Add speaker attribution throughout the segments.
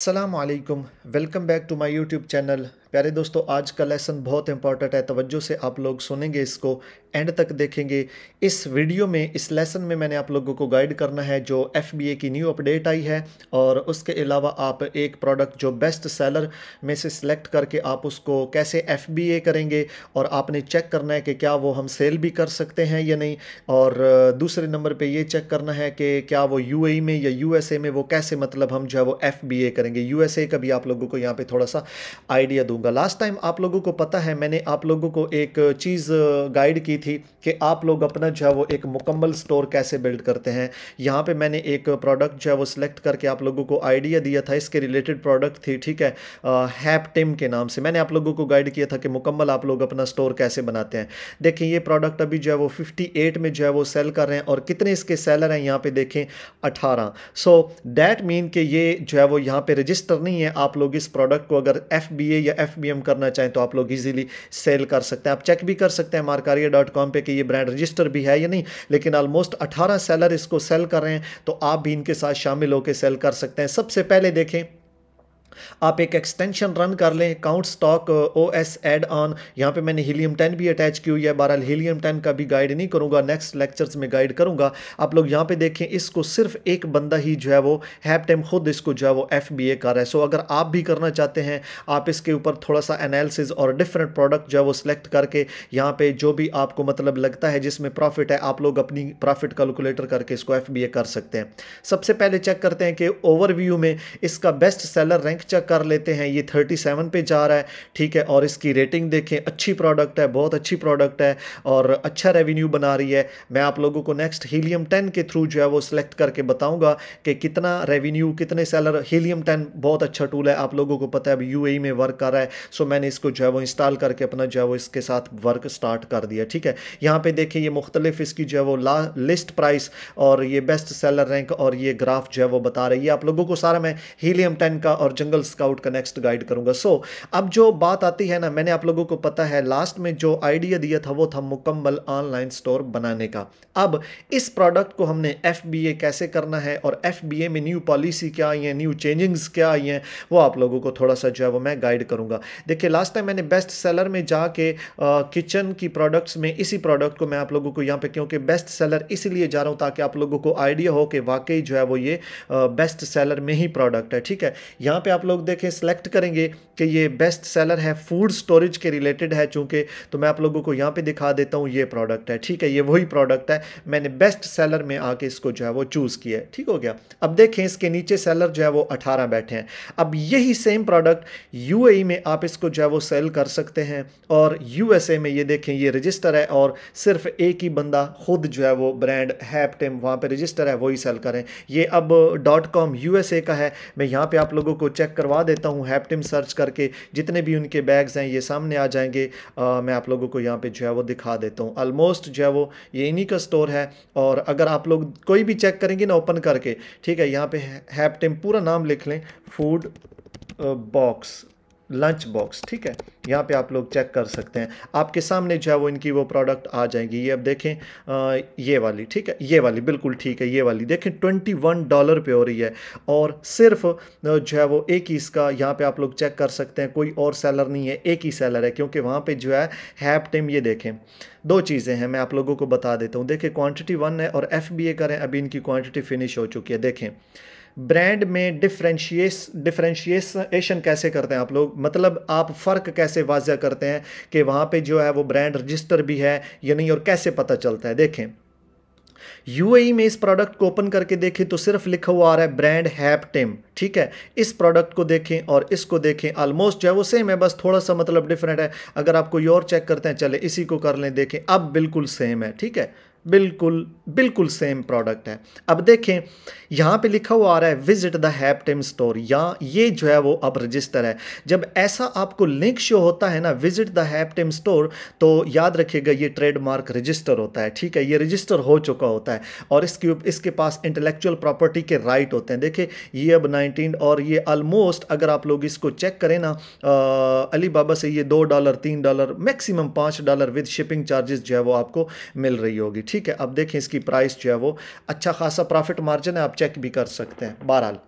Speaker 1: Assalamu alaikum welcome back to my youtube channel प्यारे दोस्तों आज का लेसन बहुत इंपॉर्टेंट है तवज्जो से आप लोग सुनेंगे इसको एंड तक देखेंगे इस वीडियो में इस लेसन में मैंने आप लोगों को गाइड करना है जो एफ की न्यू अपडेट आई है और उसके अलावा आप एक प्रोडक्ट जो बेस्ट सेलर में से सिलेक्ट करके आप उसको कैसे एफ करेंगे और आपने चेक करना है कि क्या वो हम सेल भी कर सकते हैं या नहीं और दूसरे नंबर पर ये चेक करना है कि क्या वो यू e में या यू में वो कैसे मतलब हम जो है वो एफ करेंगे यू का भी आप लोगों को यहाँ पर थोड़ा सा आइडिया दूँ दूंगा लास्ट टाइम आप लोगों को पता है मैंने आप लोगों को एक चीज़ गाइड की थी कि आप लोग अपना जो है वो एक मुकम्मल स्टोर कैसे बिल्ड करते हैं यहाँ पे मैंने एक प्रोडक्ट जो है वो सिलेक्ट करके आप लोगों को आइडिया दिया था इसके रिलेटेड प्रोडक्ट थी ठीक है हैप टिम के नाम से मैंने आप लोगों को गाइड किया था कि मुकम्मल आप लोग अपना स्टोर कैसे बनाते हैं देखें ये प्रोडक्ट अभी जो है वो फिफ्टी में जो है वो सेल कर रहे हैं और कितने इसके सेलर हैं यहाँ पे देखें अठारह सो डैट मीन कि ये जो है वो यहाँ पे रजिस्टर नहीं है आप लोग इस प्रोडक्ट को अगर एफ या एफ एफ करना चाहें तो आप लोग इजीली सेल कर सकते हैं आप चेक भी कर सकते हैं मारकारिया डॉट कॉम पर कि ये ब्रांड रजिस्टर भी है या नहीं लेकिन ऑलमोस्ट अठारह सेलर इसको सेल कर रहे हैं तो आप भी इनके साथ शामिल होकर सेल कर सकते हैं सबसे पहले देखें आप एक एक्सटेंशन रन कर लें count stock O S add on यहाँ पे मैंने हीलियम टेन भी अटैच की हुई है बहरहाल हीलियम टेन का भी गाइड नहीं करूँगा नेक्स्ट लेक्चर्स में गाइड करूँगा आप लोग यहाँ पे देखें इसको सिर्फ एक बंदा ही जो है वो हैप टाइम खुद इसको जो है वो एफ बी ए कर रहा है सो अगर आप भी करना चाहते हैं आप इसके ऊपर थोड़ा सा एनालिसिस और डिफरेंट प्रोडक्ट जो है वो सिलेक्ट करके यहाँ पर जो भी आपको मतलब लगता है जिसमें प्रॉफिट है आप लोग अपनी प्रॉफिट कैलकुलेटर करके इसको एफ बी ए कर सकते हैं सबसे पहले चेक करते हैं कि ओवरव्यू में इसका बेस्ट सेलर रैंक चेक कर लेते हैं ये 37 पे जा रहा है ठीक है और इसकी रेटिंग देखें अच्छी प्रोडक्ट है बहुत अच्छी प्रोडक्ट है और अच्छा रेवेन्यू बना रही है मैं आप लोगों को नेक्स्ट हीलियम टेन के थ्रू जो है वो सिलेक्ट करके बताऊँगा कि कितना रेवेन्यू कितने सेलर हीलियम टेन बहुत अच्छा टूल है आप लोगों को पता है अब यू e में वर्क कर रहा है सो मैंने इसको जो है वो इंस्टॉल करके अपना जो है वो इसके साथ वर्क स्टार्ट कर दिया ठीक है यहाँ पर देखें ये मुख्तलिफ इसकी जो है वो ला लिस्ट प्राइस और ये बेस्ट सेलर रैंक और ये ग्राफ जो है वो बता रही है आप लोगों को सारा मैं हीलियम टेन का और जंग जंगल स्काउट का नेक्स्ट गाइड करूंगा सो so, अब जो बात आती है ना मैंने आप लोगों को पता है लास्ट में जो आइडिया दिया था वो था मुकम्मल ऑनलाइन स्टोर बनाने का अब इस प्रोडक्ट को हमने एफ कैसे करना है और एफ में न्यू पॉलिसी क्या आई है न्यू चेंजिंग्स क्या आई हैं वो आप लोगों को थोड़ा सा जो है वो मैं गाइड करूँगा देखिए लास्ट टाइम मैंने बेस्ट सेलर में जाके किचन की प्रोडक्ट्स में इसी प्रोडक्ट को मैं आप लोगों को यहाँ पे क्योंकि बेस्ट सेलर इसीलिए जा रहा हूँ ताकि आप लोगों को आइडिया हो कि वाकई जो है वो ये बेस्ट सेलर में ही प्रोडक्ट है ठीक है यहाँ पर आप लोग देखें सेलेक्ट करेंगे कि ये बेस्ट सेलर है फूड स्टोरेज के रिलेटेड है चूंकि तो मैं आप लोगों को यहाँ पे दिखा देता हूँ ये प्रोडक्ट है ठीक है ये वही प्रोडक्ट है मैंने बेस्ट सेलर में आके इसको जो है वो चूज़ किया है ठीक हो गया अब देखें इसके नीचे सेलर जो है वो अठारह बैठे हैं अब यही सेम प्रोडक्ट यू में आप इसको जो है वो सेल कर सकते हैं और यू में ये देखें ये रजिस्टर है और सिर्फ एक ही बंदा खुद जो है वो ब्रांड हैपटेम वहाँ पर रजिस्टर है वही सेल करें ये अब डॉट कॉम यू का है मैं यहाँ पर आप लोगों को चेक चेक करवा देता हूँ हैपटिम सर्च करके जितने भी उनके बैग्स हैं ये सामने आ जाएंगे आ, मैं आप लोगों को यहाँ पे जो है वो दिखा देता हूँ ऑलमोस्ट जो है वो ये इन्हीं का स्टोर है और अगर आप लोग कोई भी चेक करेंगे ना ओपन करके ठीक है यहाँ पे हैपटिम पूरा नाम लिख लें फूड बॉक्स लंच बॉक्स ठीक है यहाँ पे आप लोग चेक कर सकते हैं आपके सामने जो है वो इनकी वो प्रोडक्ट आ जाएगी ये अब देखें आ, ये वाली ठीक है ये वाली बिल्कुल ठीक है ये वाली देखें ट्वेंटी वन डॉलर पे हो रही है और सिर्फ जो है वो एक ही इसका यहाँ पे आप लोग चेक कर सकते हैं कोई और सेलर नहीं है एक ही सेलर है क्योंकि वहाँ पर जो है हैप टेम ये देखें दो चीज़ें हैं मैं आप लोगों को बता देता हूँ देखें क्वान्टिटी वन है और एफ बी ए करें अभी इनकी क्वान्टिटी फिनिश हो चुकी है देखें ब्रांड में डिफ्रेंशिएस डिफ्रेंशिएशन कैसे करते हैं आप लोग मतलब आप फ़र्क कैसे वाजिया करते हैं कि वहाँ पे जो है वो ब्रांड रजिस्टर भी है या नहीं और कैसे पता चलता है देखें यूएई e में इस प्रोडक्ट को ओपन करके देखें तो सिर्फ लिखा हुआ आ रहा है ब्रांड हैपटिम ठीक है इस प्रोडक्ट को देखें और इसको देखें ऑलमोस्ट जो है वो सेम है बस थोड़ा सा मतलब डिफरेंट है अगर आप कोई और चेक करते हैं चले इसी को कर लें देखें अब बिल्कुल सेम है ठीक है बिल्कुल बिल्कुल सेम प्रोडक्ट है अब देखें यहाँ पे लिखा हुआ आ रहा है विजिट द हैपटेम स्टोर या ये जो है वो अब रजिस्टर है जब ऐसा आपको लिंक शो होता है ना विजिट द हैपटेम स्टोर तो याद रखिएगा ये ट्रेडमार्क रजिस्टर होता है ठीक है ये रजिस्टर हो चुका होता है और इसके इसके पास इंटेलेक्चुअल प्रॉपर्टी के राइट होते हैं देखिए ये अब नाइनटीन और ये ऑलमोस्ट अगर आप लोग इसको चेक करें ना अली बाबा से ये दो डॉलर तीन डॉलर मैक्सिमम पाँच डॉलर विद शिपिंग चार्जेस जो है वो आपको मिल रही होगी ठीक ठीक है अब देखें इसकी प्राइस जो है वो अच्छा खासा प्रॉफिट मार्जिन है आप चेक भी कर सकते हैं बहरहाल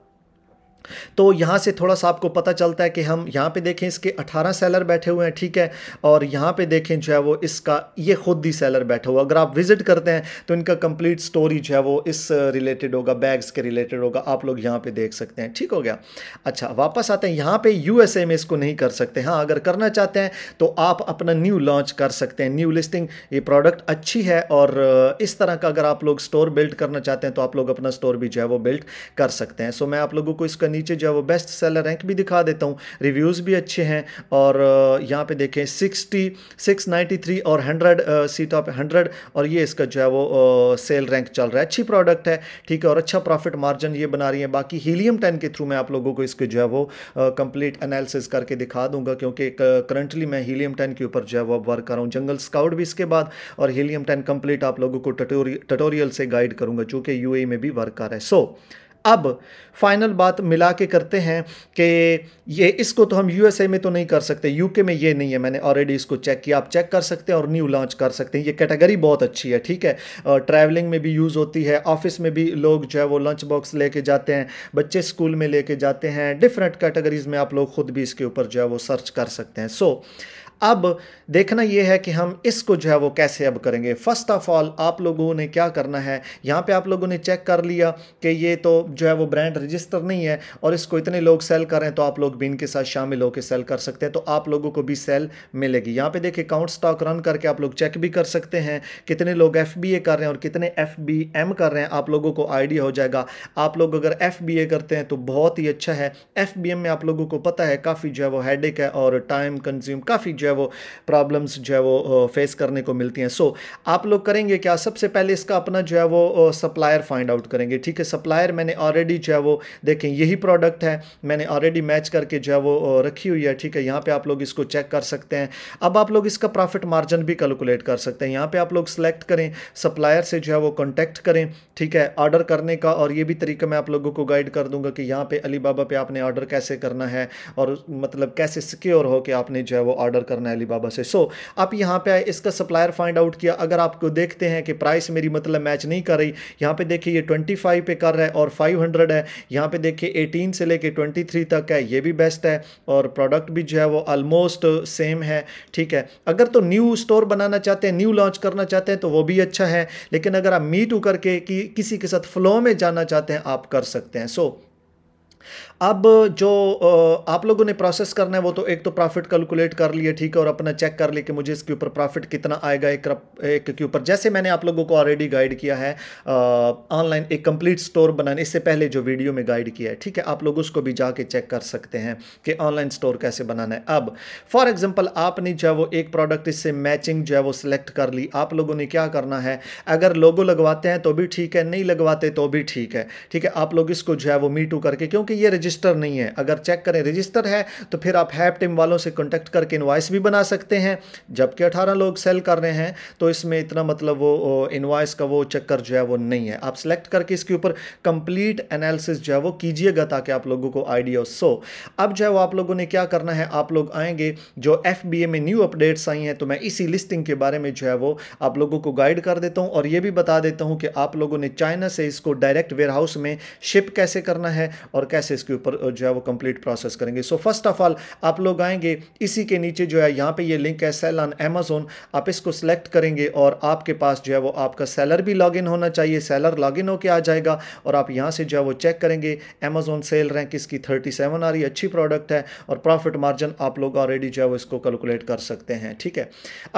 Speaker 1: तो यहाँ से थोड़ा सा आपको पता चलता है कि हम यहाँ पे देखें इसके 18 सेलर बैठे हुए हैं ठीक है और यहाँ पे देखें जो है वो इसका ये खुद ही सेलर बैठा हुआ अगर आप विजिट करते हैं तो इनका कंप्लीट स्टोरी जो है वो इस रिलेटेड होगा बैग्स के रिलेटेड होगा आप लोग यहाँ पे देख सकते हैं ठीक हो गया अच्छा वापस आते हैं यहाँ पर यू में इसको नहीं कर सकते हाँ अगर करना चाहते हैं तो आप अपना न्यू लॉन्च कर सकते हैं न्यू लिस्टिंग ये प्रोडक्ट अच्छी है और इस तरह का अगर आप लोग स्टोर बिल्ड करना चाहते हैं तो आप लोग अपना स्टोर भी जो है वो बिल्ड कर सकते हैं सो मैं आप लोगों को इसका नीचे जो है वो बेस्ट सेलर रैंक भी दिखा देता हूँ रिव्यूज़ भी अच्छे हैं और यहाँ पे देखें सिक्सटी सिक्स नाइन्टी थ्री और हंड्रेड सी टॉप हंड्रेड और ये इसका जो है वो सेल रैंक चल रहा है अच्छी प्रोडक्ट है ठीक है और अच्छा प्रॉफिट मार्जिन ये बना रही है बाकी हीलियम टेन के थ्रू मैं आप लोगों को इसके जो है वो कंप्लीट एनालिसिस करके दिखा दूंगा क्योंकि करंटली मैं हीलियम टेन के ऊपर जो है वो वर्क कर रहा हूँ जंगल स्काउट भी इसके बाद और हीलियम टेन कंप्लीट आप लोगों को टटोरियल से गाइड करूँगा चूंकि यू में भी वर्क कर रहा है सो so, अब फाइनल बात मिला के करते हैं कि ये इसको तो हम यूएसए में तो नहीं कर सकते यूके में ये नहीं है मैंने ऑलरेडी इसको चेक किया आप चेक कर सकते हैं और न्यू लॉन्च कर सकते हैं ये कैटेगरी बहुत अच्छी है ठीक है ट्रैवलिंग में भी यूज़ होती है ऑफिस में भी लोग जो है वो लंच बॉक्स लेके जाते हैं बच्चे स्कूल में लेके जाते हैं डिफरेंट कैटेगरीज में आप लोग खुद भी इसके ऊपर जो है वो सर्च कर सकते हैं सो so, अब देखना ये है कि हम इसको जो है वो कैसे अब करेंगे फर्स्ट ऑफ ऑल आप लोगों ने क्या करना है यहाँ पे आप लोगों ने चेक कर लिया कि ये तो जो है वो ब्रांड रजिस्टर नहीं है और इसको इतने लोग सेल कर रहे हैं तो आप लोग भी इनके साथ शामिल होकर सेल कर सकते हैं तो आप लोगों को भी सेल मिलेगी यहाँ पर देखिए काउंट स्टॉक रन करके आप लोग चेक भी कर सकते हैं कितने लोग एफ कर रहे हैं और कितने एफ कर रहे हैं आप लोगों को आइडिया हो जाएगा आप लोग अगर एफ करते हैं तो बहुत ही अच्छा है एफ में आप लोगों को पता है काफ़ी जो है वो हेडेक है और टाइम कंज्यूम काफ़ी जो है वो प्रॉब्लम्स जो है वो फेस करने को मिलती हैं सो so, आप लोग करेंगे क्या सबसे पहले इसका अपना जो है वो सप्लायर फाइंड आउट करेंगे ठीक है सप्लायर मैंने ऑलरेडी जो है वो देखें यही प्रोडक्ट है मैंने ऑलरेडी मैच करके जो है वो रखी हुई है ठीक है यहाँ पर आप लोग इसको चेक कर सकते हैं अब आप लोग इसका प्रॉफिट मार्जिन भी कैलकुलेट कर सकते हैं यहाँ पर आप लोग सेलेक्ट करें सप्लायर से जो है वो कॉन्टैक्ट करें ठीक है ऑर्डर करने का और ये भी तरीका मैं आप लोगों को गाइड कर दूंगा कि यहाँ पे अलीबाबा पे आपने ऑर्डर कैसे करना है और मतलब कैसे सिक्योर हो कि आपने जो है वो ऑर्डर करना करना है अलीबाबा से सो so, आप यहाँ पे इसका सप्लायर फाइंड आउट किया अगर आपको देखते हैं कि प्राइस मेरी मतलब मैच नहीं कर रही यहाँ पे देखिए ये 25 पे कर रहा है और 500 है यहाँ पे देखिए 18 से लेके 23 तक है ये भी बेस्ट है और प्रोडक्ट भी जो है वो ऑलमोस्ट सेम है ठीक है अगर तो न्यू स्टोर बनाना चाहते हैं न्यू लॉन्च करना चाहते हैं तो वो भी अच्छा है लेकिन अगर आप मीट उ करके कि, किसी के साथ फ्लो में जाना चाहते हैं आप कर सकते हैं सो so, अब जो आप लोगों ने प्रोसेस करना है वो तो एक तो प्रॉफिट कैलकुलेट कर लिए ठीक है और अपना चेक कर लिए कि मुझे इसके ऊपर प्रॉफिट कितना आएगा एक एक के ऊपर जैसे मैंने आप लोगों को ऑलरेडी गाइड किया है ऑनलाइन एक कंप्लीट स्टोर बनाने इससे पहले जो वीडियो में गाइड किया है ठीक है आप लोग उसको भी जाके चेक कर सकते हैं कि ऑनलाइन स्टोर कैसे बनाना है अब फॉर एग्जाम्पल आपने जो है वो एक प्रोडक्ट इससे मैचिंग जो है वो सिलेक्ट कर ली आप लोगों ने क्या करना है अगर लोगो लगवाते हैं तो भी ठीक है नहीं लगवाते तो भी ठीक है ठीक है आप लोग इसको जो है वो मीटू करके क्योंकि ये रजिस्टर रजिस्टर नहीं है अगर चेक करें रजिस्टर है तो फिर आप हैप टीम वालों से कॉन्टैक्ट करके इन्वाइस भी बना सकते हैं जबकि अठारह लोग सेल कर रहे हैं तो इसमें इतना मतलब वो इन्वाइस का वो चक्कर जो है वो नहीं है आप सेलेक्ट करके इसके ऊपर कंप्लीट एनालिसिस जो है वो कीजिएगा ताकि आप लोगों को आइडिया सो अब जो है वो आप लोगों ने क्या करना है आप लोग आएंगे जो एफ में न्यू अपडेट्स आई हैं तो मैं इसी लिस्टिंग के बारे में जो है वो आप लोगों को गाइड कर देता हूँ और ये भी बता देता हूँ कि आप लोगों ने चाइना से इसको डायरेक्ट वेयर हाउस में शिप कैसे करना है और कैसे इसके ऊपर जो है वो कंप्लीट प्रोसेस करेंगे सो फर्स्ट ऑफ ऑल आप लोग आएंगे इसी के नीचे जो है यहाँ पे ये लिंक है सेल ऑन अमेजोन आप इसको सेलेक्ट करेंगे और आपके पास जो है वो आपका सेलर भी लॉगिन होना चाहिए सेलर लॉगिन होकर आ जाएगा और आप यहाँ से जो है वो चेक करेंगे अमेजोन सेल रैंक इसकी थर्टी सेवन आ रही अच्छी प्रोडक्ट है और प्रॉफिट मार्जिन आप लोग ऑलरेडी जो है वो इसको कैलकुलेट कर सकते हैं ठीक है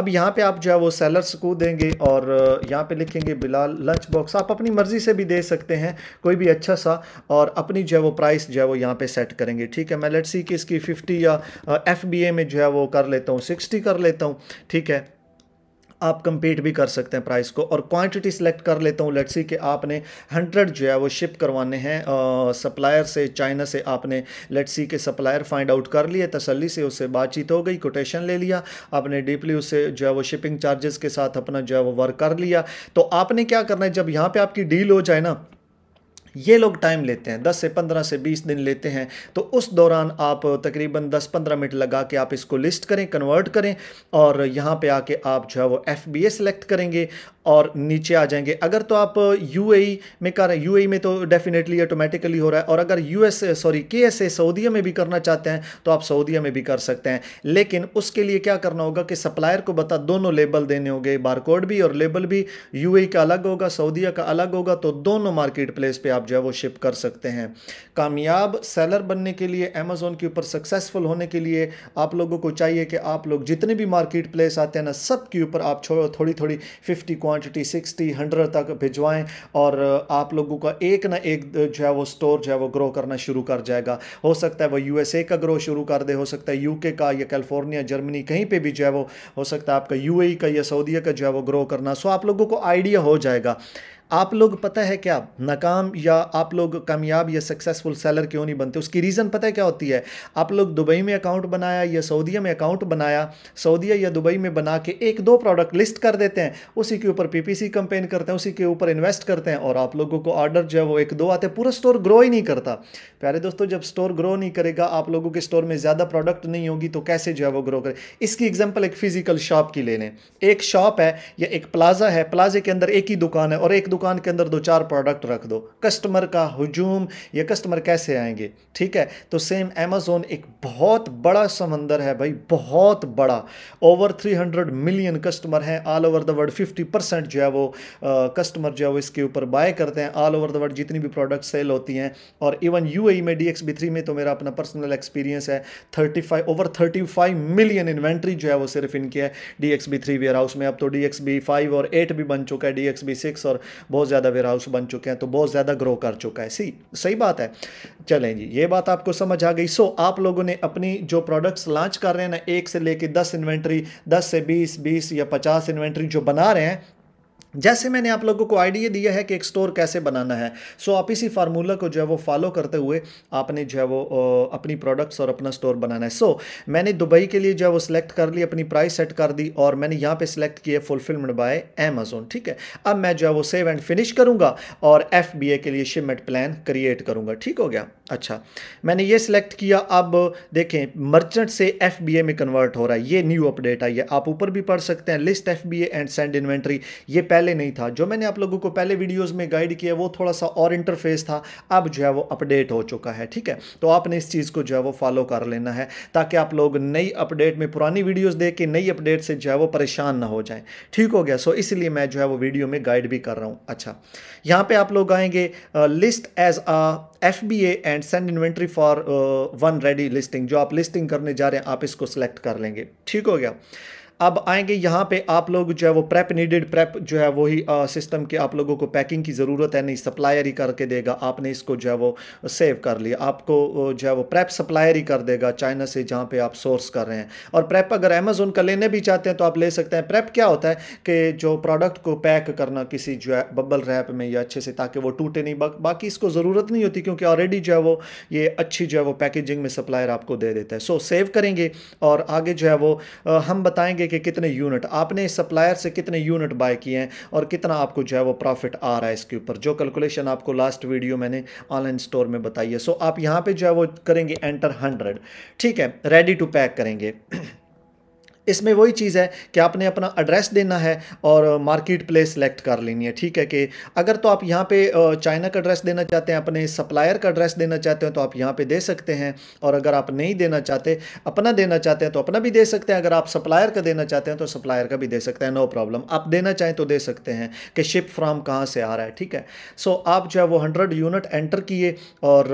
Speaker 1: अब यहाँ पर आप जो है वो सेलर्स को देंगे और यहाँ पर लिखेंगे बिलाल लंच बॉक्स आप अपनी मर्ज़ी से भी दे सकते हैं कोई भी अच्छा सा और अपनी जो है वो प्राइस जो है वो यहाँ पे सेट करेंगे ठीक है मैं लेट सी कि इसकी 50 या एफ बी ए में जो है वो कर लेता हूँ 60 कर लेता हूँ ठीक है आप कंपीट भी कर सकते हैं प्राइस को और क्वांटिटी सेलेक्ट कर लेता हूँ सी कि आपने 100 जो है वो शिप करवाने हैं सप्लायर uh, से चाइना से आपने लेट्स सी के सप्लायर फाइंड आउट कर लिए तसल्ली से उससे बातचीत हो गई कोटेशन ले लिया आपने डीपली उससे जो है वो शिपिंग चार्जेस के साथ अपना जो है वो वर्क कर लिया तो आपने क्या करना है जब यहाँ पर आपकी डील हो जाए ना ये लोग टाइम लेते हैं 10 से 15 से 20 दिन लेते हैं तो उस दौरान आप तकरीबन 10-15 मिनट लगा के आप इसको लिस्ट करें कन्वर्ट करें और यहाँ पे आके आप जो है वो एफ बी ए सेलेक्ट करेंगे और नीचे आ जाएंगे अगर तो आप यूएई e में कर यूएई e में तो डेफिनेटली ऑटोमेटिकली हो रहा है और अगर US sorry K S A सऊदीया में भी करना चाहते हैं तो आप सऊदीया में भी कर सकते हैं लेकिन उसके लिए क्या करना होगा कि सप्लायर को बता दोनों लेबल देने होंगे बारकोड भी और लेबल भी यू e का अलग होगा सऊदिया का अलग होगा तो दोनों मार्केट प्लेस पर आप जो है वो शिप कर सकते हैं कामयाब सेलर बनने के लिए अमेज़ोन के ऊपर सक्सेसफुल होने के लिए आप लोगों को चाहिए कि आप लोग जितने भी मार्केट प्लेस आते हैं ना सब के ऊपर आप थोड़ी थोड़ी फिफ्टी क्वांटिटी सिक्सटी हंड्रेड तक भिजवाएं और आप लोगों का एक ना एक जो है वो स्टोर जो है वो ग्रो करना शुरू कर जाएगा हो सकता है वो यूएसए का ग्रो शुरू कर दे हो सकता है यूके का या कैलिफोर्निया जर्मनी कहीं पे भी जो है वो हो सकता है आपका यूएई e का या सऊदीया का जो है वो ग्रो करना सो आप लोगों को आइडिया हो जाएगा आप लोग पता है क्या नाकाम या आप लोग कामयाब या सक्सेसफुल सेलर क्यों नहीं बनते उसकी रीज़न पता है क्या होती है आप लोग दुबई में अकाउंट बनाया या सऊदीया में अकाउंट बनाया सऊदीया या दुबई में बना के एक दो प्रोडक्ट लिस्ट कर देते हैं उसी के ऊपर पीपीसी कंपेन करते हैं उसी के ऊपर इन्वेस्ट करते हैं और आप लोगों को ऑर्डर जो है वो एक दो आते हैं पूरा स्टोर ग्रो ही नहीं करता प्यारे दोस्तों जब स्टोर ग्रो नहीं करेगा आप लोगों के स्टोर में ज़्यादा प्रोडक्ट नहीं होगी तो कैसे जो है वो ग्रो करें इसकी एग्जाम्पल एक फिजिकल शॉप की ले लें एक शॉप है या एक प्लाजा है प्लाजे के अंदर एक ही दुकान है और एक दुकान दुकान के अंदर दो चार प्रोडक्ट रख दो कस्टमर का हजूम या कस्टमर कैसे आएंगे ठीक है तो सेम अमेज़ोन एक बहुत बड़ा समंदर है भाई बहुत बड़ा ओवर 300 मिलियन कस्टमर हैं all over the world 50 percent जो है वो कस्टमर जो है वो इसके ऊपर बाय करते हैं ऑल ओवर द वर्ल्ड जितनी भी प्रोडक्ट सेल होती हैं और इवन यू e में डी एक्स में तो मेरा अपना पर्सनल एक्सपीरियंस है thirty over thirty million inventory जो है वो सिर्फ इनकी है डी एक्स वेयर हाउस में अब तो डी एक्स और एट भी बन चुका है डी एक्स और बहुत ज़्यादा वेयर हाउस बन चुके हैं तो बहुत ज़्यादा ग्रो कर चुका है सी सही बात है चलें जी ये बात आपको समझ आ गई सो आप लोगों ने अपनी जो प्रोडक्ट्स लॉन्च कर रहे हैं ना एक से लेकर दस इन्वेंट्री दस से बीस बीस या पचास इन्वेंट्री जो बना रहे हैं जैसे मैंने आप लोगों को आइडिया दिया है कि एक स्टोर कैसे बनाना है सो आप इसी फार्मूला को जो है वो फॉलो करते हुए आपने जो है वो अपनी प्रोडक्ट्स और अपना स्टोर बनाना है सो मैंने दुबई के लिए जो है वो सिलेक्ट कर ली अपनी प्राइस सेट कर दी और मैंने यहाँ पे सिलेक्ट किए फुलफिलमेंट बाय अमेजोन ठीक है अब मैं जो है वो सेव एंड फिनिश करूँगा और एफ के लिए शिपमेंट प्लान क्रिएट करूँगा ठीक हो गया अच्छा मैंने ये सिलेक्ट किया अब देखें मर्चेंट से एफ में कन्वर्ट हो रहा है ये न्यू अपडेट आई है आप ऊपर भी पढ़ सकते हैं list F and send inventory ये पहले नहीं था जो मैंने आप लोगों को पहले वीडियोज़ में गाइड किया वो थोड़ा सा और इंटरफेस था अब जो है वो अपडेट हो चुका है ठीक है तो आपने इस चीज़ को जो है वो फॉलो कर लेना है ताकि आप लोग नई अपडेट में पुरानी वीडियोज़ देख के नई अपडेट से जो है वो परेशान ना हो जाए ठीक हो गया सो इसलिए मैं जो है वो वीडियो में गाइड भी कर रहा हूँ अच्छा यहाँ पर आप लोग आएंगे list as a F B A and send inventory for one ready listing जो आप लिस्टिंग करने जा रहे हैं आप इसको सेलेक्ट कर लेंगे ठीक हो गया अब आएंगे यहाँ पे आप लोग जो है वो प्रेप नीडेड प्रेप जो है वही सिस्टम की आप लोगों को पैकिंग की ज़रूरत है नहीं सप्लायर ही करके देगा आपने इसको जो है वो सेव कर लिया आपको जो है वो प्रेप सप्लायर ही कर देगा चाइना से जहाँ पे आप सोर्स कर रहे हैं और प्रेप अगर अमेजोन का लेने भी चाहते हैं तो आप ले सकते हैं प्रेप क्या होता है कि जो प्रोडक्ट को पैक करना किसी जो है बबल रैप में या अच्छे से ताकि वो टूटे नहीं बा, बाकी इसको ज़रूरत नहीं होती क्योंकि ऑलरेडी जो है वो ये अच्छी जो है वो पैकेजिंग में सप्लायर आपको दे देता है सो सेव करेंगे और आगे जो है वो हम बताएंगे कि कितने यूनिट आपने इस सप्लायर से कितने यूनिट बाय किए हैं और कितना आपको जो है वो प्रॉफिट आ रहा है इसके ऊपर जो कैलकुलेशन आपको लास्ट वीडियो मैंने ऑनलाइन स्टोर में बताई है सो आप यहाँ पर जो है वो करेंगे एंटर हंड्रेड ठीक है रेडी टू पैक करेंगे इसमें वही चीज़ है कि आपने अपना एड्रेस देना है और मार्केट प्लेस सेलेक्ट कर लेनी है ठीक है कि अगर तो आप यहाँ पे चाइना का एड्रेस देना चाहते हैं अपने सप्लायर का एड्रेस देना चाहते हैं तो आप यहाँ पे दे सकते हैं और अगर आप नहीं देना चाहते अपना देना चाहते हैं तो अपना भी दे सकते हैं अगर आप सप्लायर का देना चाहते हैं तो सप्लायर का भी दे सकते हैं नो प्रॉब्लम आप देना चाहें तो दे सकते हैं कि शिप फ्राम कहाँ से आ रहा है ठीक है सो आप जो है वो हंड्रेड यूनिट एंटर किए और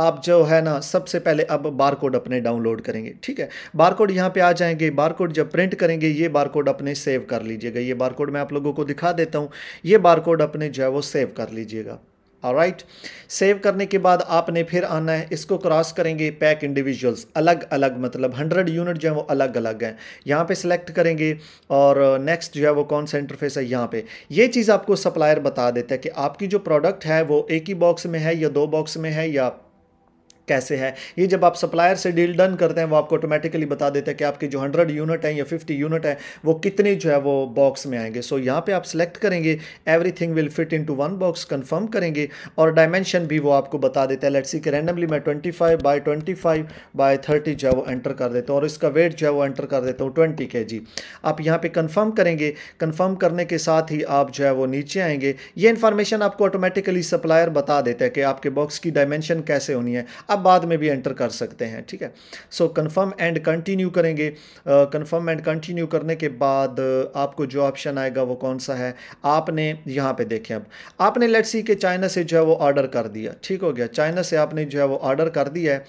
Speaker 1: आप जो है ना सबसे पहले अब बार कोड अपने डाउनलोड करेंगे ठीक है बार कोड यहाँ पर आ जाएंगे बार कोड जब प्रिंट करेंगे ये बार कोड अपने सेव कर लीजिएगा ये बार कोड मैं आप लोगों को दिखा देता हूँ ये बार कोड अपने जो है वो सेव कर लीजिएगा राइट right. सेव करने के बाद आपने फिर आना है इसको क्रॉस करेंगे पैक इंडिविजुअल्स अलग अलग मतलब हंड्रेड यूनिट जो है वो अलग अलग हैं यहाँ पे सिलेक्ट करेंगे और नेक्स्ट जो है वो कौन सा इंटरफेस है यहाँ पे ये चीज़ आपको सप्लायर बता देता है कि आपकी जो प्रोडक्ट है वो एक ही बॉक्स में है या दो बॉक्स में है या कैसे है ये जब आप सप्लायर से डील डन करते हैं वो आपको ऑटोमेटिकली बता देते हैं कि आपके जो हंड्रेड यूनिट हैं या फिफ्टी यूनिट हैं वो कितने जो है वो बॉक्स में आएंगे सो so, यहाँ पे आप सेलेक्ट करेंगे everything will fit in one box confirm करेंगे और डायमेंशन भी वो आपको बता देता है लेट्स सी कि रैंडमली मैं twenty five by twenty five by thirty जो है वो एंटर कर देता हूँ और इसका वेट जो है वो एंटर कर देता हूँ ट्वेंटी के जी आप यहाँ पर कन्फर्म करेंगे कन्फर्म करने के साथ ही आप जो है वो नीचे आएंगे ये इन्फॉर्मेशन आपको ऑटोमेटिकली सप्लायर बता देता है कि आपके बॉक्स की डायमेंशन कैसे होनी है अब आप बाद में भी एंटर कर सकते हैं ठीक है सो कंफर्म एंड कंटिन्यू करेंगे कंफर्म एंड कंटिन्यू करने के बाद आपको जो ऑप्शन आएगा वो कौन सा है आपने यहाँ पे देखें अब आपने लेट सी के चाइना से जो है वो ऑर्डर कर दिया ठीक हो गया चाइना से आपने जो है वो ऑर्डर कर दिया है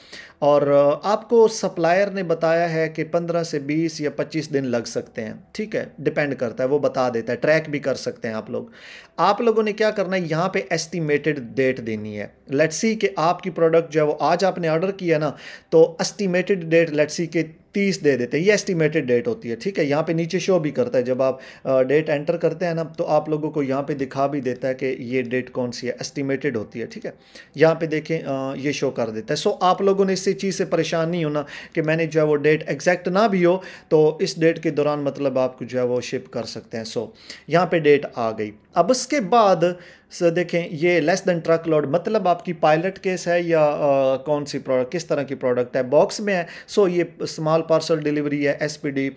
Speaker 1: और आपको सप्लायर ने बताया है कि पंद्रह से बीस या पच्चीस दिन लग सकते हैं ठीक है डिपेंड करता है वो बता देता है ट्रैक भी कर सकते हैं आप लोग आप लोगों ने क्या करना है यहाँ पे एस्टिमेटेड डेट देनी है लेट्स सी कि आपकी प्रोडक्ट जो है वो आज आपने ऑर्डर किया ना तो एस्टिमेटेड डेट लेट्स सी के तीस दे देते हैं ये एस्टिमेटेड डेट होती है ठीक है यहाँ पे नीचे शो भी करता है जब आप डेट एंटर करते हैं ना तो आप लोगों को यहाँ पे दिखा भी देता है कि ये डेट कौन सी है एस्टिमेटेड होती है ठीक है यहाँ पे देखें आ, ये शो कर देता है सो आप लोगों ने इसी चीज़ से परेशान नहीं होना कि मैंने जो है वो डेट एग्जैक्ट ना भी हो तो इस डेट के दौरान मतलब आप जो है वो शिप कर सकते हैं सो यहाँ पर डेट आ गई अब उसके बाद सर देखें ये लेस देन ट्रक लोड मतलब आपकी पायलट केस है या आ, कौन सी प्रोडक्ट किस तरह की प्रोडक्ट है बॉक्स में है सो ये स्मॉल पार्सल डिलीवरी है S P D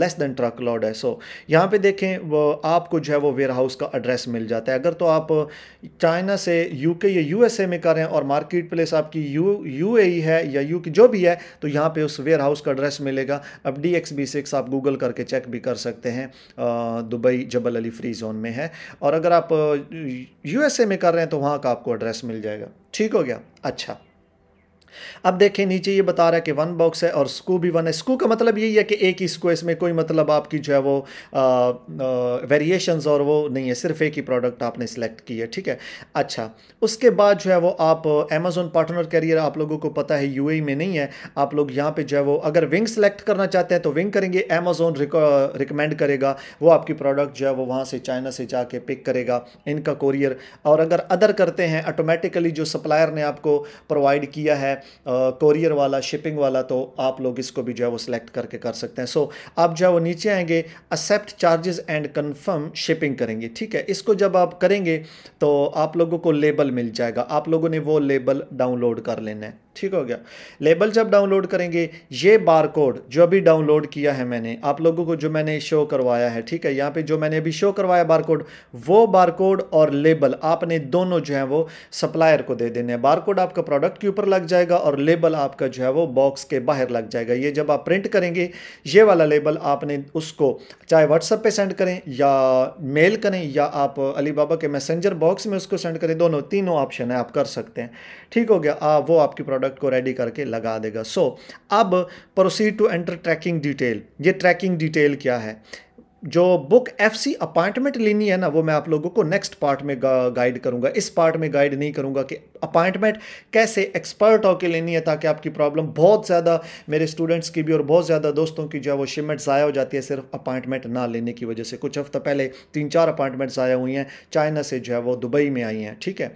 Speaker 1: less than truck load है सो यहाँ पे देखें वो आपको जो है वो वेयर हाउस का एड्रेस मिल जाता है अगर तो आप चाइना से यू के या यू एस ए में करें और मार्केट प्लेस आपकी यू यू ए है या यू की जो भी है तो यहाँ पर उस वेयर हाउस का एड्रेस मिलेगा अब डी एक्स बी सिक्स आप गूगल करके चेक भी कर सकते हैं Dubai Jebel Ali free zone में है और अगर आप यूएसए में कर रहे हैं तो वहाँ का आपको एड्रेस मिल जाएगा ठीक हो गया अच्छा अब देखें नीचे ये बता रहा है कि वन बॉक्स है और स्कू भी वन है स्कू का मतलब यही है कि एक ही स्कू है इसमें कोई मतलब आपकी जो है वो वेरिएशंस और वो नहीं है सिर्फ एक ही प्रोडक्ट आपने सेलेक्ट की है ठीक है अच्छा उसके बाद जो है वो आप अमेजोन पार्टनर कैरियर आप लोगों को पता है यू e में नहीं है आप लोग यहाँ पर जो है वो अगर विंग सेलेक्ट करना चाहते हैं तो विंग करेंगे अमेजोन रिकमेंड uh, करेगा वो आपकी प्रोडक्ट जो है वो वहाँ से चाइना से जाके पिक करेगा इनका कोरियर और अगर अदर करते हैं ऑटोमेटिकली जो सप्लायर ने आपको प्रोवाइड किया है कोरियर वाला शिपिंग वाला तो आप लोग इसको भी जो है वो सिलेक्ट करके कर सकते हैं सो so, आप जो है वो नीचे आएंगे accept charges and confirm shipping करेंगे ठीक है इसको जब आप करेंगे तो आप लोगों को लेबल मिल जाएगा आप लोगों ने वो लेबल डाउनलोड कर लेना है ठीक हो गया लेबल जब डाउनलोड करेंगे ये बार कोड जो अभी डाउनलोड किया है मैंने आप लोगों को जो मैंने शो करवाया है ठीक है यहाँ पे जो मैंने अभी शो करवाया बार कोड वो बार कोड और लेबल आपने दोनों जो है वो सप्लायर को दे देने हैं बार कोड आपका प्रोडक्ट के ऊपर लग जाएगा और लेबल आपका जो है वो बॉक्स के बाहर लग जाएगा ये जब आप प्रिंट करेंगे ये वाला लेबल आपने उसको चाहे व्हाट्सएप पर सेंड करें या मेल करें या आप अली बाबा के मैसेंजर बॉक्स में उसको सेंड करें दोनों तीनों ऑप्शन है आप कर सकते हैं ठीक हो गया आ, वो आपकी प्रोडक्ट प्रोडक्ट को रेडी करके लगा देगा सो so, अब proceed to enter tracking detail ये ट्रैकिंग डिटेल क्या है जो बुक एफ सी अपॉइंटमेंट लेनी है ना वो मैं आप लोगों को नेक्स्ट पार्ट में गाइड करूंगा इस पार्ट में गाइड नहीं करूंगा कि अपॉइंटमेंट कैसे एक्सपर्ट होकर लेनी है ताकि आपकी प्रॉब्लम बहुत ज़्यादा मेरे स्टूडेंट्स की भी और बहुत ज़्यादा दोस्तों की जो है वो शिमेंट ज़ाया हो जाती है सिर्फ अपॉइंटमेंट ना लेने की वजह से कुछ हफ्ता पहले तीन चार अपॉइंटमेंट ज़ाया हुई हैं चाइना से जो है वो दुबई में आई हैं ठीक है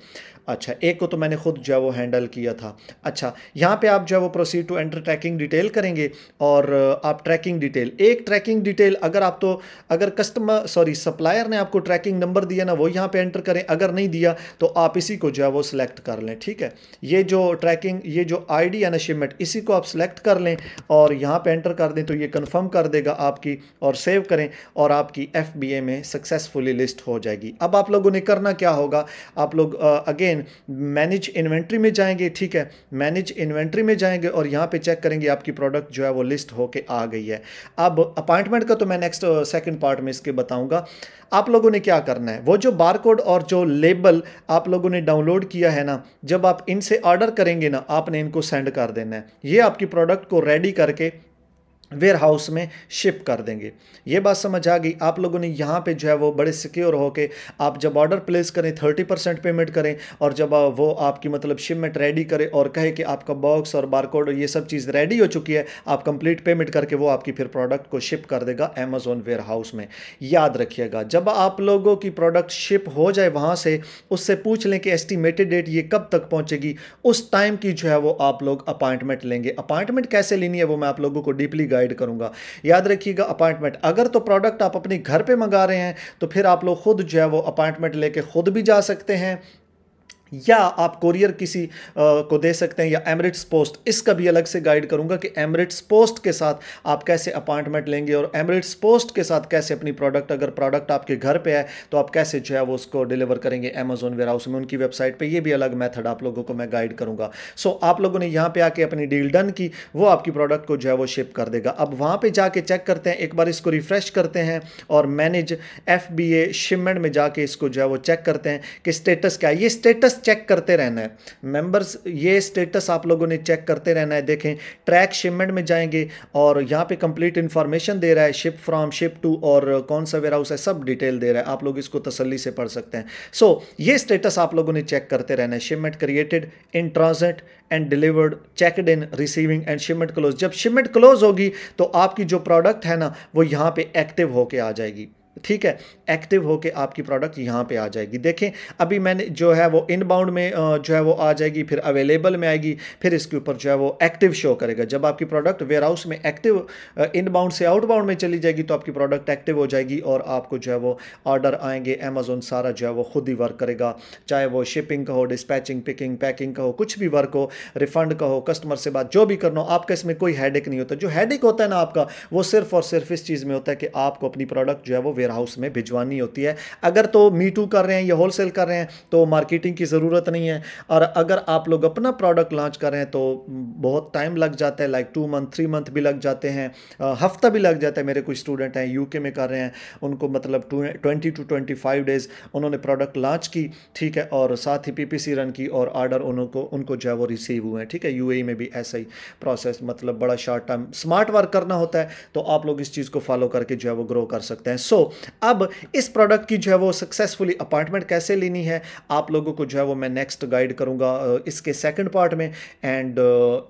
Speaker 1: अच्छा एक को तो मैंने खुद जो है वो हैंडल किया था अच्छा यहाँ पे आप जो है वो proceed to enter tracking detail करेंगे और uh, आप ट्रैकिंग डिटेल एक ट्रैकिंग डिटेल अगर आप तो अगर कस्टमर सॉरी सप्लायर ने आपको ट्रैकिंग नंबर दिया ना वो यहाँ पे एंटर करें अगर नहीं दिया तो आप इसी को जो है वो सिलेक्ट कर लें ठीक है ये जो ट्रैकिंग ये जो आई है ना शिपमेंट इसी को आप सिलेक्ट कर लें और यहाँ पर एंटर कर दें तो ये कन्फर्म कर देगा आपकी और सेव करें और आपकी एफ में सक्सेसफुली लिस्ट हो जाएगी अब आप लोगों ने करना क्या होगा आप लोग again uh, again manage inventory में जाएंगे ठीक है मैनेज इन्वेंट्री में जाएंगे और यहाँ पे चेक करेंगे आपकी प्रोडक्ट जो है वो लिस्ट होके आ गई है अब अपॉइंटमेंट का तो मैं नेक्स्ट सेकेंड पार्ट में इसके बताऊँगा आप लोगों ने क्या करना है वो जो बारकोड और जो लेबल आप लोगों ने डाउनलोड किया है ना जब आप इनसे ऑर्डर करेंगे ना आपने इनको सेंड कर देना है ये आपकी प्रोडक्ट को रेडी करके वेयर हाउस में शिप कर देंगे ये बात समझ आ गई आप लोगों ने यहाँ पे जो है वो बड़े सिक्योर हो के आप जब ऑर्डर प्लेस करें थर्टी परसेंट पेमेंट करें और जब वो आपकी मतलब शिपमेंट रेडी करे और कहे कि आपका बॉक्स और बारकोड और ये सब चीज़ रेडी हो चुकी है आप कंप्लीट पेमेंट करके वो आपकी फिर प्रोडक्ट को शिप कर देगा अमेजोन वेयर हाउस में याद रखिएगा जब आप लोगों की प्रोडक्ट शिप हो जाए वहाँ से उससे पूछ लें कि एस्टिमेटेड डेट ये कब तक पहुँचेगी उस टाइम की जो है वो आप लोग अपॉइंटमेंट लेंगे अपॉइंटमेंट कैसे लेनी है वो मैं आप लोगों को डीपली गाइड करूँगा याद रखिएगा अपॉइंटमेंट अगर तो प्रोडक्ट आप अपने घर पर मंगा रहे हैं तो फिर आप लोग खुद जो है वो अपॉइंटमेंट लेके खुद भी जा सकते हैं या आप कोरियर किसी आ, को दे सकते हैं या एमरिट्स पोस्ट इसका भी अलग से गाइड करूंगा कि एमरिट्स पोस्ट के साथ आप कैसे अपॉइंटमेंट लेंगे और एमरिट्स पोस्ट के साथ कैसे अपनी प्रोडक्ट अगर प्रोडक्ट आपके घर पे है तो आप कैसे जो है वो उसको डिलीवर करेंगे अमेजोन वेयर हाउस में उनकी वेबसाइट पर यह भी अलग मैथड आप लोगों को मैं गाइड करूँगा सो so, आप लोगों ने यहाँ पर आके अपनी डील डन की वो आपकी प्रोडक्ट को जो है वो शिप कर देगा अब वहाँ पर जाके चेक करते हैं एक बार इसको रिफ्रेश करते हैं और manage F B A shipment में जाके इसको जो है वो चेक करते हैं कि स्टेटस क्या है ये स्टेटस स्टेटस चेक करते रहना है मेंबर्स ये स्टेटस आप लोगों ने चेक करते रहना है देखें ट्रैक शिपमेंट में जाएंगे और यहाँ पे कंप्लीट इन्फॉर्मेशन दे रहा है शिप फ्रॉम शिप टू और कौन सा वेयर हाउस है सब डिटेल दे रहा है आप लोग इसको तसली से पढ़ सकते हैं सो so, ये स्टेटस आप लोगों ने चेक करते रहना है shipment created in transit and delivered checked in receiving and shipment close जब शिपमेंट क्लोज होगी तो आपकी जो प्रोडक्ट है ना वो यहाँ पर एक्टिव होकर आ जाएगी ठीक है एक्टिव होके आपकी प्रोडक्ट यहाँ पे आ जाएगी देखें अभी मैंने जो है वो इनबाउंड में जो है वो आ जाएगी फिर अवेलेबल में आएगी फिर इसके ऊपर जो है वो एक्टिव शो करेगा जब आपकी प्रोडक्ट वेयर हाउस में एक्टिव इनबाउंड से आउटबाउंड में चली जाएगी तो आपकी प्रोडक्ट एक्टिव हो जाएगी और आपको जो है वो ऑर्डर आएंगे अमेजोन सारा जो है वो खुद ही वर्क करेगा चाहे वो शिपिंग का हो डिस्पैचिंग पिकिंग पैकिंग का हो कुछ भी वर्क हो रिफंड का हो कस्टमर से बात जो भी करना हो आपका इसमें कोई हैडेक नहीं होता जो हैडेक होता है ना आपका वो सिर्फ और सिर्फ इस चीज़ में होता है कि आपको अपनी प्रोडक्ट जो है वो वेयर हाउस में भिजवानी होती है अगर तो मीटू कर रहे हैं या होलसेल कर रहे हैं तो मार्केटिंग की ज़रूरत नहीं है और अगर आप लोग अपना प्रोडक्ट लॉन्च कर रहे हैं तो बहुत टाइम लग जाता है like two month three month भी लग जाते हैं हफ्ता भी लग जाता है मेरे कुछ स्टूडेंट हैं यूके में कर रहे हैं उनको मतलब twenty two twenty five days उन्होंने प्रोडक्ट लॉन्च की ठीक है और साथ ही पीपीसी रन की और ऑर्डर उनको उनको जो है वो रिसीव हुए हैं ठीक है यूएई e में भी ऐसा ही प्रोसेस मतलब बड़ा शॉर्ट टाइम स्मार्ट वर्क करना होता है तो आप लोग इस चीज़ को फॉलो करके जो है वो ग्रो कर सकते हैं सो so, अब इस प्रोडक्ट की जो है वो सक्सेसफुली अपार्टमेंट कैसे लेनी है आप लोगों को जो है वो मैं नेक्स्ट गाइड करूँगा इसके सेकेंड पार्ट में एंड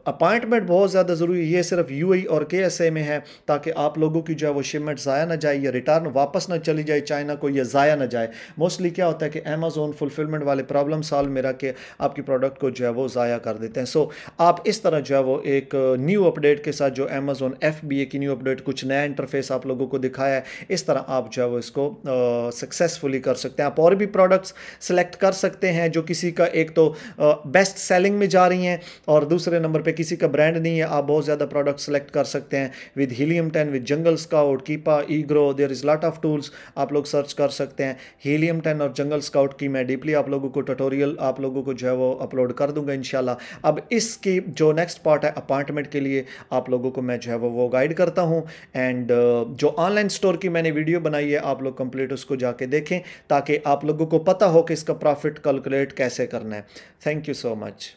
Speaker 1: अपॉइंटमेंट बहुत ज़्यादा ज़रूरी ये सिर्फ यू e और के में है ताकि आप लोगों की जो है वो शिपमेंट ज़ाया ना जाए या रिटर्न वापस ना चली जाए चाइना को या ज़ाया ना जाए मोस्टली क्या होता है कि अमेज़ोन फुलफिलमेंट वाले प्रॉब्लम सॉल्व मेरा के आपकी प्रोडक्ट को जो है वो ज़ाया कर देते हैं सो so, आप इस तरह जो है वो एक न्यू अपडेट के साथ जो अमेज़ोन एफ की न्यू अपडेट कुछ नया इंटरफेस आप लोगों को दिखाया है इस तरह आप जो है वो इसको सक्सेसफुली कर सकते हैं आप और भी प्रोडक्ट्स सेलेक्ट कर सकते हैं जो किसी का एक तो बेस्ट सेलिंग में जा रही हैं और दूसरे नंबर पे किसी का ब्रांड नहीं है आप बहुत ज़्यादा प्रोडक्ट सेलेक्ट कर सकते हैं with Helium ten with Jungle Scout Keepa eGrow there is lot of tools आप लोग सर्च कर सकते हैं हीलियम टेन और जंगल स्काउट की मैं डीपली आप लोगों को टटोरियल आप लोगों को जो है वो अपलोड कर दूंगा इनशाला अब इसकी जो नेक्स्ट पार्ट है अपार्टमेंट के लिए आप लोगों को मैं जो है वो वो गाइड करता हूँ एंड जो ऑनलाइन स्टोर की मैंने वीडियो बनाई चाहिए आप लोग कंप्लीट उसको जाके देखें ताकि आप लोगों को पता हो कि इसका प्रॉफिट कैलकुलेट कैसे करना है थैंक यू सो मच